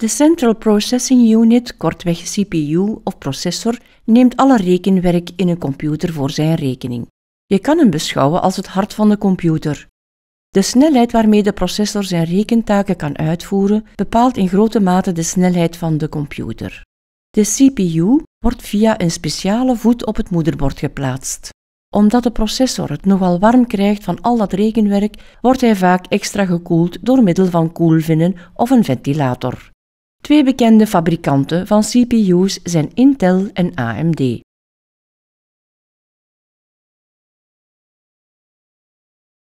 De Central Processing Unit, kortweg CPU of processor, neemt alle rekenwerk in een computer voor zijn rekening. Je kan hem beschouwen als het hart van de computer. De snelheid waarmee de processor zijn rekentaken kan uitvoeren, bepaalt in grote mate de snelheid van de computer. De CPU wordt via een speciale voet op het moederbord geplaatst. Omdat de processor het nogal warm krijgt van al dat rekenwerk, wordt hij vaak extra gekoeld door middel van koelvinnen of een ventilator. Twee bekende fabrikanten van CPU's zijn Intel en AMD.